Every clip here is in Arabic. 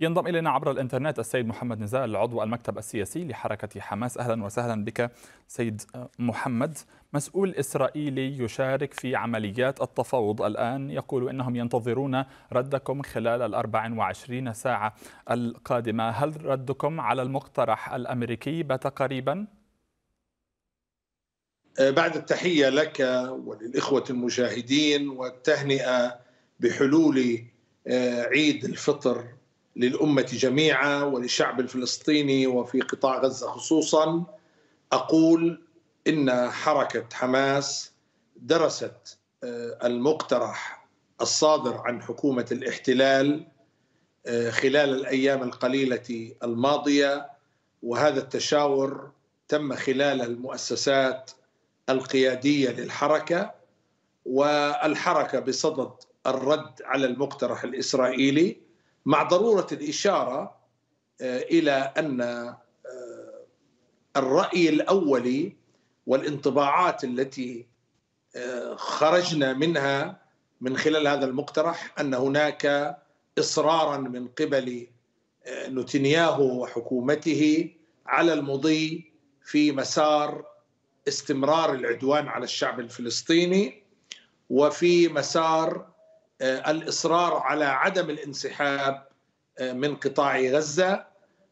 ينضم إلينا عبر الإنترنت السيد محمد نزال عضو المكتب السياسي لحركة حماس أهلا وسهلا بك سيد محمد مسؤول إسرائيلي يشارك في عمليات التفاوض الآن يقول إنهم ينتظرون ردكم خلال ال 24 ساعة القادمة هل ردكم على المقترح الأمريكي بات قريبا؟ أه، بعد التحية لك وللإخوة المشاهدين والتهنئة بحلول أه، عيد الفطر للأمة جميعا وللشعب الفلسطيني وفي قطاع غزة خصوصا أقول إن حركة حماس درست آه، المقترح الصادر عن حكومة الاحتلال آه، خلال الأيام القليلة الماضية وهذا التشاور تم خلال المؤسسات القيادية للحركة والحركة بصدد الرد على المقترح الإسرائيلي مع ضروره الاشاره آه، الى ان آه، الراي الاولي والانطباعات التي آه، خرجنا منها من خلال هذا المقترح ان هناك اصرارا من قبل نتنياهو وحكومته على المضي في مسار استمرار العدوان على الشعب الفلسطيني وفي مسار آه، الاصرار على عدم الانسحاب آه، من قطاع غزه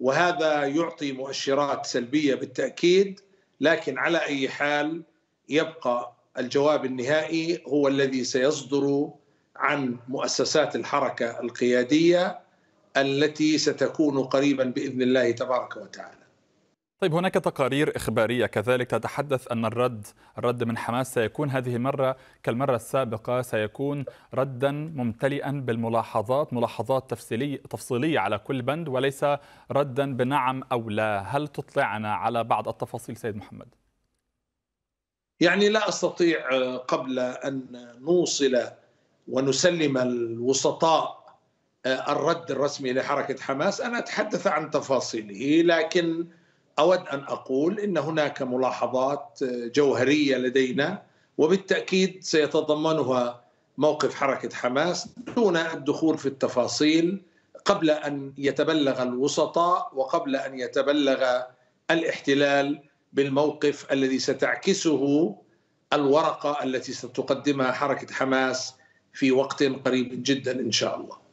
وهذا يعطي مؤشرات سلبيه بالتاكيد لكن على اي حال يبقى الجواب النهائي هو الذي سيصدر عن مؤسسات الحركه القياديه التي ستكون قريبا باذن الله تبارك وتعالى طيب هناك تقارير إخبارية كذلك تتحدث أن الرد الرد من حماس سيكون هذه المرة كالمرة السابقة سيكون ردا ممتلئا بالملاحظات ملاحظات تفصيلية, تفصيلية على كل بند وليس ردا بنعم أو لا هل تطلعنا على بعض التفاصيل سيد محمد؟ يعني لا أستطيع آه، قبل أن نوصل ونسلم الوسطاء آه، الرد الرسمي لحركة حماس أنا أتحدث عن تفاصيله لكن اود ان اقول ان هناك ملاحظات جوهريه لدينا وبالتاكيد سيتضمنها موقف حركه حماس دون الدخول في التفاصيل قبل ان يتبلغ الوسطاء وقبل ان يتبلغ الاحتلال بالموقف الذي ستعكسه الورقه التي ستقدمها حركه حماس في وقت قريب جدا ان شاء الله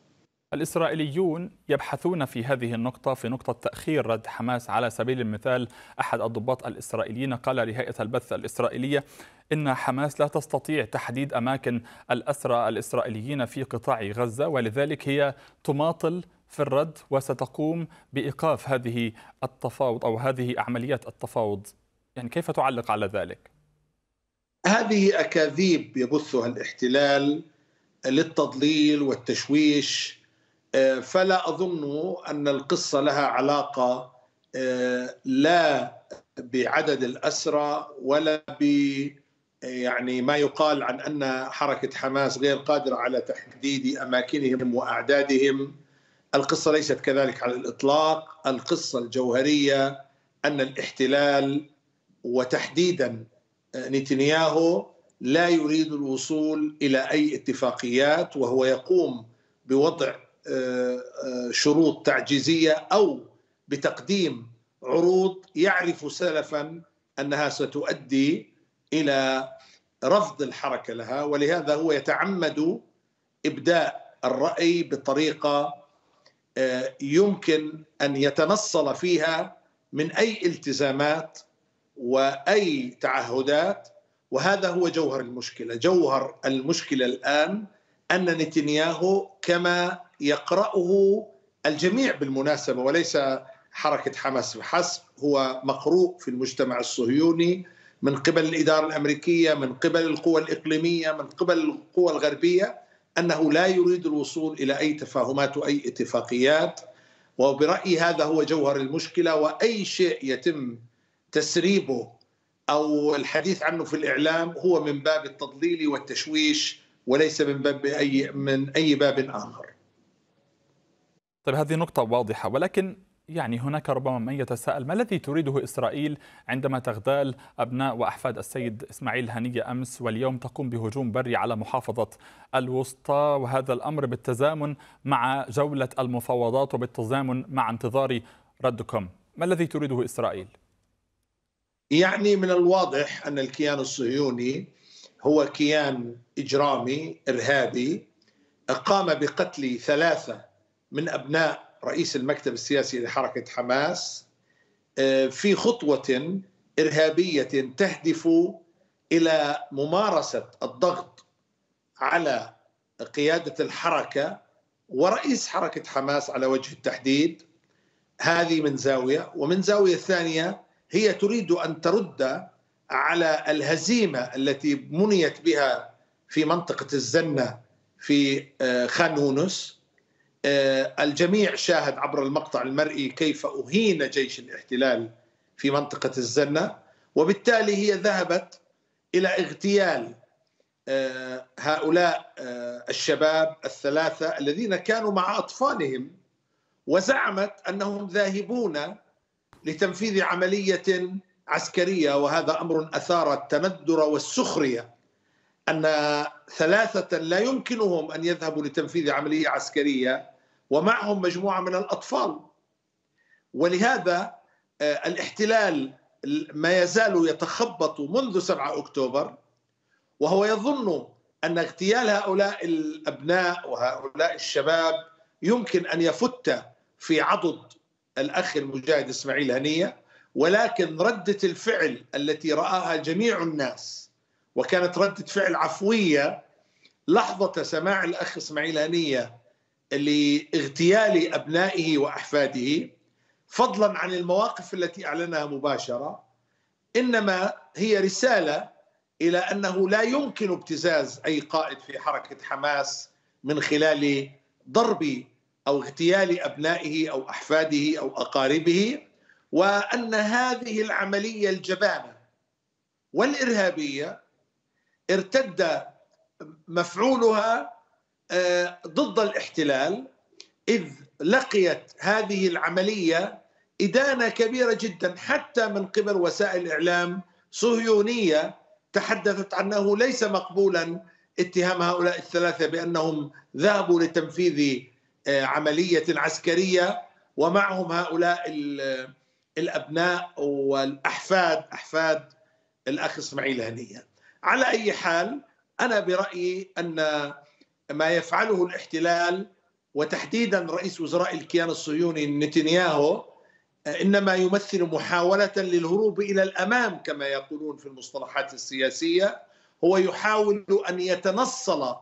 الإسرائيليون يبحثون في هذه النقطة في نقطة تأخير رد حماس على سبيل المثال أحد الضباط الإسرائيليين قال لهيئة البث الإسرائيلية إن حماس لا تستطيع تحديد أماكن الأسرى الإسرائيليين في قطاع غزة ولذلك هي تماطل في الرد وستقوم بإيقاف هذه التفاوض أو هذه عمليات التفاوض يعني كيف تعلق على ذلك؟ هذه أكاذيب يبثها الاحتلال للتضليل والتشويش آه، فلا اظن ان القصه لها علاقه آه، لا بعدد الاسرى ولا ب يعني ما يقال عن ان حركه حماس غير قادره على تحديد اماكنهم واعدادهم القصه ليست كذلك على الاطلاق القصه الجوهريه ان الاحتلال وتحديدا آه، نتنياهو لا يريد الوصول الى اي اتفاقيات وهو يقوم بوضع آه، آه، شروط تعجيزيه او بتقديم عروض يعرف سلفا انها ستؤدي الى رفض الحركه لها ولهذا هو يتعمد ابداء الراي بطريقه آه، يمكن ان يتنصل فيها من اي التزامات واي تعهدات وهذا هو جوهر المشكله، جوهر المشكله الان ان نتنياهو كما يقرأه الجميع بالمناسبة وليس حركة حماس فحسب هو مقروء في المجتمع الصهيوني من قبل الإدارة الأمريكية من قبل القوى الإقليمية من قبل القوى الغربية أنه لا يريد الوصول إلى أي تفاهمات وأي اتفاقيات وبرأيي هذا هو جوهر المشكلة وأي شيء يتم تسريبه أو الحديث عنه في الإعلام هو من باب التضليل والتشويش وليس من باب أي من أي باب آخر طيب هذه نقطة واضحة ولكن يعني هناك ربما من يتساءل ما الذي تريده إسرائيل عندما تغتال أبناء وأحفاد السيد إسماعيل هنية أمس واليوم تقوم بهجوم بري على محافظة الوسطى وهذا الأمر بالتزامن مع جولة المفاوضات وبالتزامن مع انتظار ردكم ما الذي تريده إسرائيل؟ يعني من الواضح أن الكيان الصهيوني هو كيان إجرامي إرهابي قام بقتل ثلاثة من أبناء رئيس المكتب السياسي لحركة حماس آه، في خطوة إرهابية تهدف إلى ممارسة الضغط على قيادة الحركة ورئيس حركة حماس على وجه التحديد هذه من زاوية ومن زاوية ثانية هي تريد أن ترد على الهزيمة التي منيت بها في منطقة الزنة في آه، خان يونس آه، الجميع شاهد عبر المقطع المرئي كيف أهين جيش الاحتلال في منطقة الزنة وبالتالي هي ذهبت إلى اغتيال آه، هؤلاء آه، الشباب الثلاثة الذين كانوا مع أطفالهم وزعمت أنهم ذاهبون لتنفيذ عملية عسكرية وهذا أمر أثار التندر والسخرية أن ثلاثة لا يمكنهم أن يذهبوا لتنفيذ عملية عسكرية ومعهم مجموعه من الاطفال ولهذا آه، الاحتلال ما يزال يتخبط منذ 7 اكتوبر وهو يظن ان اغتيال هؤلاء الابناء وهؤلاء الشباب يمكن ان يفت في عضد الاخ المجاهد اسماعيل هنيه ولكن رده الفعل التي راها جميع الناس وكانت رده فعل عفويه لحظه سماع الاخ اسماعيل هنيه لاغتيال ابنائه واحفاده فضلا عن المواقف التي اعلنها مباشره انما هي رساله الى انه لا يمكن ابتزاز اي قائد في حركه حماس من خلال ضرب او اغتيال ابنائه او احفاده او اقاربه وان هذه العمليه الجبانه والارهابيه ارتد مفعولها آه، ضد الاحتلال إذ لقيت هذه العملية إدانة كبيرة جدا حتى من قبل وسائل اعلام صهيونية تحدثت عنه ليس مقبولا اتهام هؤلاء الثلاثة بأنهم ذهبوا لتنفيذ آه، عملية عسكرية ومعهم هؤلاء الأبناء والأحفاد أحفاد الأخ إسماعيل هنية على أي حال أنا برأيي أن ما يفعله الاحتلال وتحديدا رئيس وزراء الكيان الصهيوني نتنياهو آه، انما يمثل محاوله للهروب الى الامام كما يقولون في المصطلحات السياسيه هو يحاول ان يتنصل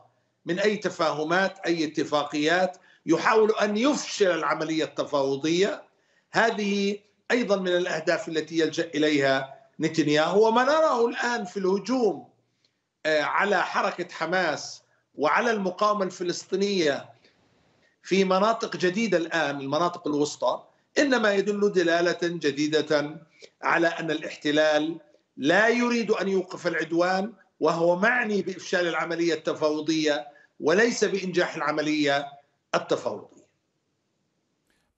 من اي تفاهمات اي اتفاقيات يحاول ان يفشل العمليه التفاوضيه هذه ايضا من الاهداف التي يلجا اليها نتنياهو وما نراه الان في الهجوم آه، على حركه حماس وعلى المقاومة الفلسطينية في مناطق جديدة الآن المناطق الوسطى إنما يدل دلالة جديدة على أن الاحتلال لا يريد أن يوقف العدوان وهو معني بإفشال العملية التفاوضية وليس بإنجاح العملية التفاوضية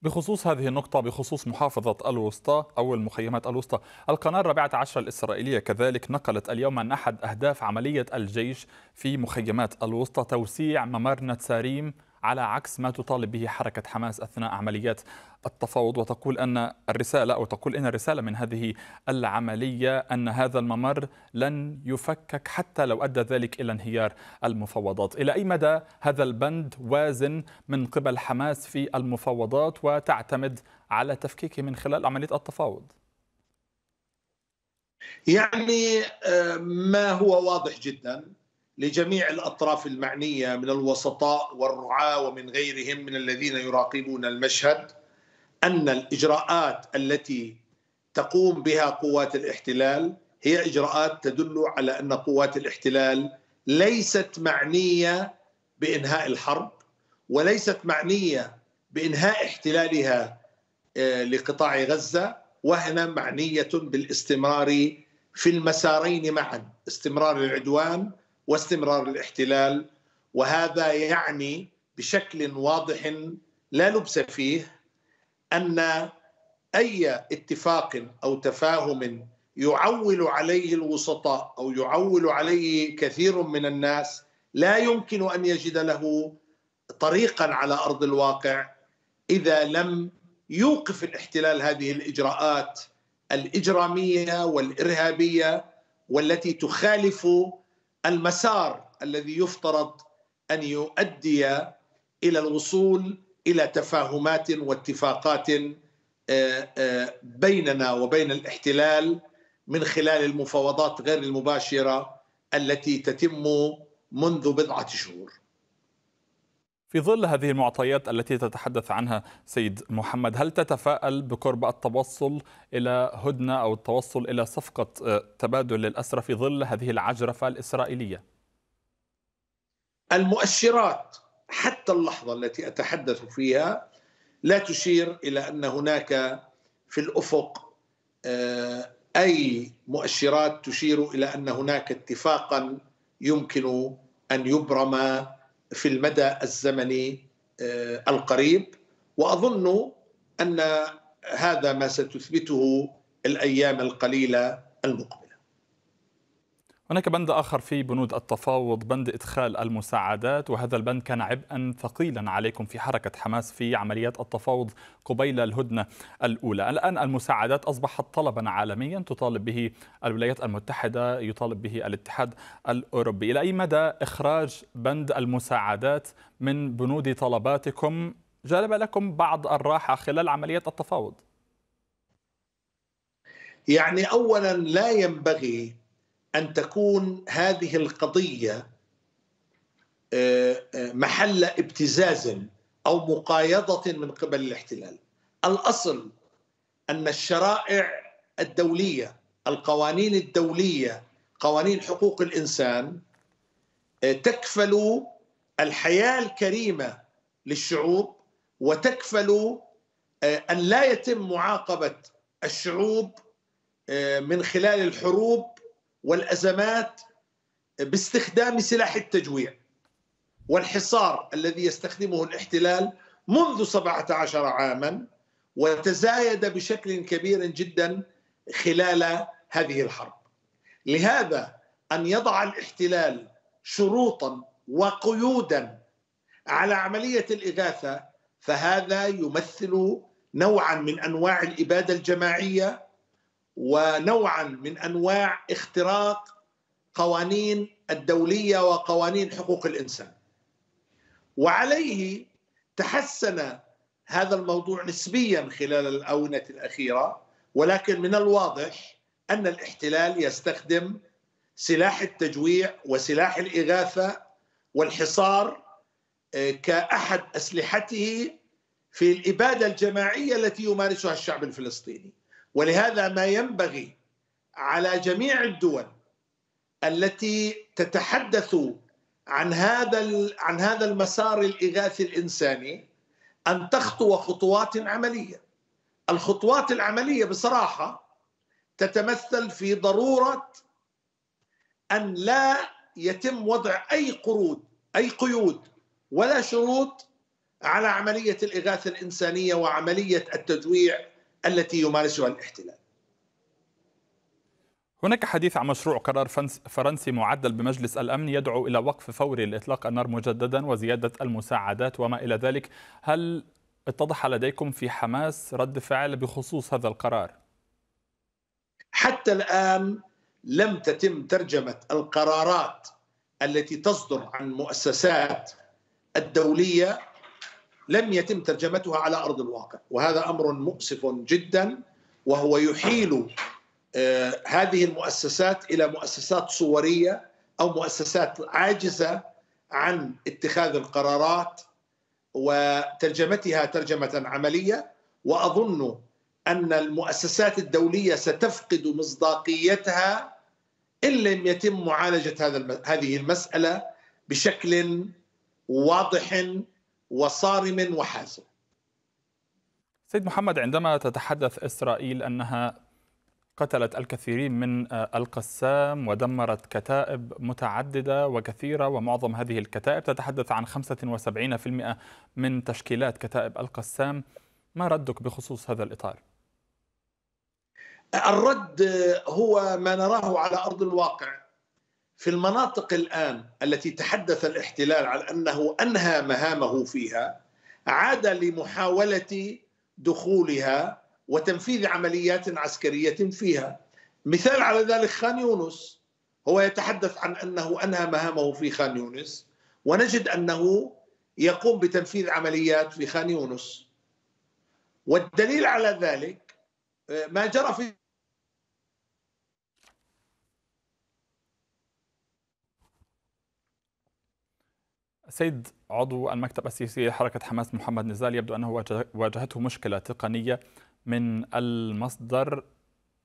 بخصوص هذه النقطة بخصوص محافظة الوسطى أو المخيمات الوسطى القناة الرابعة عشر الإسرائيلية كذلك نقلت اليوم أن أحد أهداف عملية الجيش في مخيمات الوسطى توسيع ممر نتساريم على عكس ما تطالب به حركة حماس أثناء عمليات التفاوض وتقول أن الرسالة أو تقول إن الرسالة من هذه العملية أن هذا الممر لن يفكك حتى لو أدى ذلك إلى انهيار المفاوضات إلى أي مدى هذا البند وازن من قبل حماس في المفاوضات وتعتمد على تفكيكه من خلال عملية التفاوض يعني آه، ما هو واضح جدا لجميع الأطراف المعنية من الوسطاء والرعاة ومن غيرهم من الذين يراقبون المشهد أن الإجراءات التي تقوم بها قوات الاحتلال هي إجراءات تدل على أن قوات الاحتلال ليست معنية بإنهاء الحرب وليست معنية بإنهاء احتلالها آه، لقطاع غزة وهنا معنية بالاستمرار في المسارين معا استمرار العدوان واستمرار الاحتلال وهذا يعني بشكل واضح لا لبس فيه ان اي اتفاق او تفاهم يعول عليه الوسطاء او يعول عليه كثير من الناس لا يمكن ان يجد له طريقا على ارض الواقع اذا لم يوقف الاحتلال هذه الاجراءات الاجراميه والارهابيه والتي تخالف المسار الذي يفترض ان يؤدي الى الوصول الى تفاهمات واتفاقات آه، آه، بيننا وبين الاحتلال من خلال المفاوضات غير المباشره التي تتم منذ بضعه شهور في ظل هذه المعطيات التي تتحدث عنها سيد محمد هل تتفائل بقرب التوصل إلى هدنة أو التوصل إلى صفقة آه، تبادل للأسرى في ظل هذه العجرفة الإسرائيلية المؤشرات حتى اللحظة التي أتحدث فيها لا تشير إلى أن هناك في الأفق آه، أي مؤشرات تشير إلى أن هناك اتفاقا يمكن أن يبرم في المدى الزمني آه، القريب واظن ان هذا ما ستثبته الايام القليله المقبله هناك بند آخر في بنود التفاوض بند إدخال المساعدات وهذا البند كان عبئا ثقيلا عليكم في حركة حماس في عمليات التفاوض قبيل الهدنة الأولى الآن المساعدات أصبحت طلبا عالميا تطالب به الولايات المتحدة يطالب به الاتحاد الأوروبي إلى أي مدى إخراج بند المساعدات من بنود طلباتكم جلب لكم بعض الراحة خلال عمليات التفاوض يعني أولا لا ينبغي ان تكون هذه القضيه آه، آه، محل ابتزاز او مقايضه من قبل الاحتلال. الاصل ان الشرائع الدوليه، القوانين الدوليه، قوانين حقوق الانسان آه، تكفل الحياه الكريمه للشعوب وتكفل ان لا يتم معاقبه الشعوب من خلال الحروب والازمات باستخدام سلاح التجويع والحصار الذي يستخدمه الاحتلال منذ 17 عاما وتزايد بشكل كبير جدا خلال هذه الحرب لهذا ان يضع الاحتلال شروطا وقيودا على عمليه الاغاثه فهذا يمثل نوعا من انواع الاباده الجماعيه ونوعا من انواع اختراق قوانين الدوليه وقوانين حقوق الانسان. وعليه تحسن هذا الموضوع نسبيا خلال الاونه الاخيره ولكن من الواضح ان الاحتلال يستخدم سلاح التجويع وسلاح الاغاثه والحصار آه، كاحد اسلحته في الاباده الجماعيه التي يمارسها الشعب الفلسطيني. ولهذا ما ينبغي على جميع الدول التي تتحدث عن هذا عن هذا المسار الاغاثي الانساني ان تخطو خطوات عمليه. الخطوات العمليه بصراحه تتمثل في ضروره ان لا يتم وضع اي قروض اي قيود ولا شروط على عمليه الاغاثه الانسانيه وعمليه التجويع التي يمارسها الاحتلال هناك حديث عن مشروع قرار فرنسي معدل بمجلس الامن يدعو الى وقف فوري لاطلاق النار مجددا وزياده المساعدات وما الى ذلك، هل اتضح لديكم في حماس رد فعل بخصوص هذا القرار؟ حتى الان لم تتم ترجمه القرارات التي تصدر عن مؤسسات الدوليه لم يتم ترجمتها على ارض الواقع وهذا امر مؤسف جدا وهو يحيل آه، هذه المؤسسات الى مؤسسات صوريه او مؤسسات عاجزه عن اتخاذ القرارات وترجمتها ترجمه عمليه واظن ان المؤسسات الدوليه ستفقد مصداقيتها ان لم يتم معالجه هذا هذه المساله بشكل واضح وصارم وحازم سيد محمد عندما تتحدث إسرائيل أنها قتلت الكثيرين من آه، القسام ودمرت كتائب متعددة وكثيرة ومعظم هذه الكتائب تتحدث عن 75% من تشكيلات كتائب القسام ما ردك بخصوص هذا الإطار؟ الرد هو ما نراه على أرض الواقع في المناطق الآن التي تحدث الاحتلال عن أنه أنهى مهامه فيها عاد لمحاولة دخولها وتنفيذ عمليات عسكرية فيها مثال على ذلك خان يونس هو يتحدث عن أنه أنهى مهامه في خان يونس ونجد أنه يقوم بتنفيذ عمليات في خان يونس والدليل على ذلك آه، ما جرى في سيد عضو المكتب السياسي لحركة حماس محمد نزال يبدو أنه واجهته مشكلة تقنية من المصدر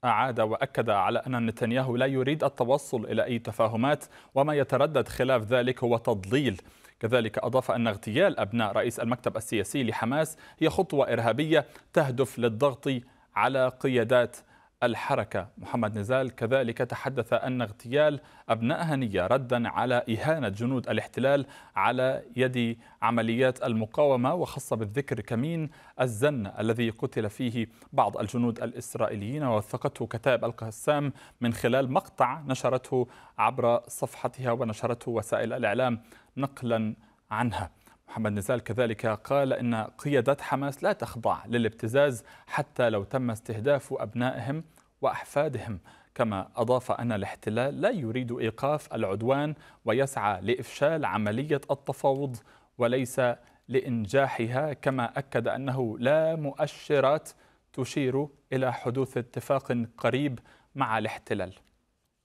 أعاد وأكد على أن نتنياهو لا يريد التوصل إلى أي تفاهمات وما يتردد خلاف ذلك هو تضليل كذلك أضاف أن اغتيال أبناء رئيس المكتب السياسي لحماس هي خطوة إرهابية تهدف للضغط على قيادات الحركة محمد نزال كذلك تحدث أن اغتيال أبناء هنية ردا على إهانة جنود الاحتلال على يد عمليات المقاومة وخص بالذكر كمين الزن الذي قتل فيه بعض الجنود الإسرائيليين ووثقته كتاب القسام من خلال مقطع نشرته عبر صفحتها ونشرته وسائل الإعلام نقلا عنها محمد نزال كذلك قال إن قيادة حماس لا تخضع للابتزاز حتى لو تم استهداف أبنائهم وأحفادهم كما أضاف أن الاحتلال لا يريد إيقاف العدوان ويسعى لإفشال عملية التفاوض وليس لإنجاحها كما أكد أنه لا مؤشرات تشير إلى حدوث اتفاق قريب مع الاحتلال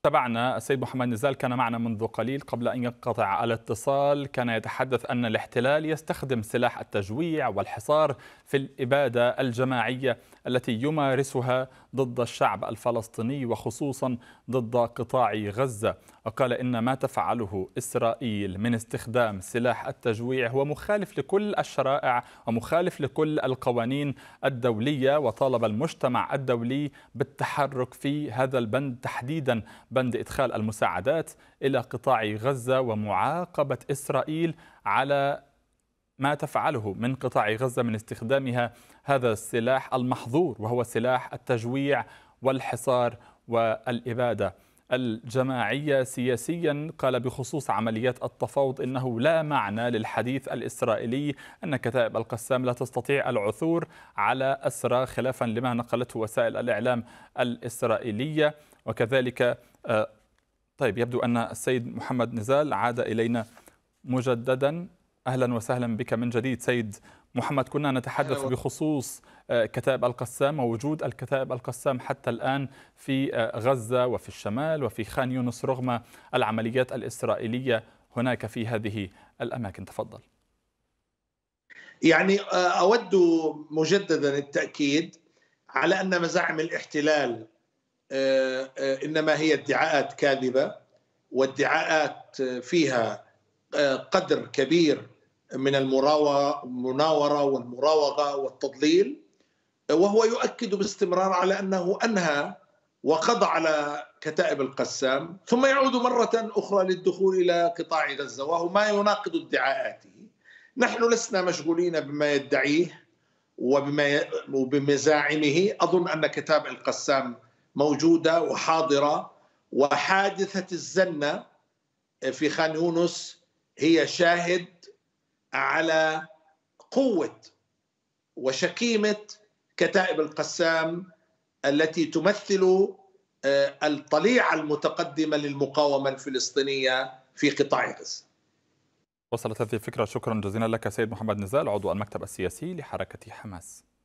تبعنا السيد محمد نزال كان معنا منذ قليل قبل أن يقطع الاتصال كان يتحدث أن الاحتلال يستخدم سلاح التجويع والحصار في الإبادة الجماعية التي يمارسها ضد الشعب الفلسطيني وخصوصا ضد قطاع غزة وقال إن ما تفعله إسرائيل من استخدام سلاح التجويع هو مخالف لكل الشرائع ومخالف لكل القوانين الدولية وطالب المجتمع الدولي بالتحرك في هذا البند تحديدا بند إدخال المساعدات إلى قطاع غزة ومعاقبة إسرائيل على ما تفعله من قطاع غزة من استخدامها هذا السلاح المحظور وهو سلاح التجويع والحصار والإبادة الجماعية سياسيا قال بخصوص عمليات التفاوض إنه لا معنى للحديث الإسرائيلي أن كتائب القسام لا تستطيع العثور على أسرى خلافا لما نقلته وسائل الإعلام الإسرائيلية وكذلك طيب يبدو أن السيد محمد نزال عاد إلينا مجددا أهلا وسهلا بك من جديد سيد محمد كنا نتحدث بخصوص آه، كتائب القسام ووجود الكتائب القسام حتى الآن في آه، غزة وفي الشمال وفي خان يونس رغم العمليات الإسرائيلية هناك في هذه الأماكن تفضل يعني آه، أود مجددا التأكيد على أن مزاعم الاحتلال آه، آه، انما هي ادعاءات كاذبه وادعاءات فيها آه، قدر كبير من المناوره والمراوغه والتضليل وهو يؤكد باستمرار على انه انهى وقضى على كتائب القسام ثم يعود مرة أخرى للدخول إلى قطاع غزة وهو ما يناقض ادعاءاته نحن لسنا مشغولين بما يدعيه وبما وبمزاعمه أظن أن كتاب القسام موجوده وحاضره وحادثه الزنه في خان يونس هي شاهد على قوه وشكيمه كتائب القسام التي تمثل آه، الطليعه المتقدمه للمقاومه الفلسطينيه في قطاع غزه. وصلت هذه الفكره شكرا جزيلا لك سيد محمد نزال عضو المكتب السياسي لحركه حماس.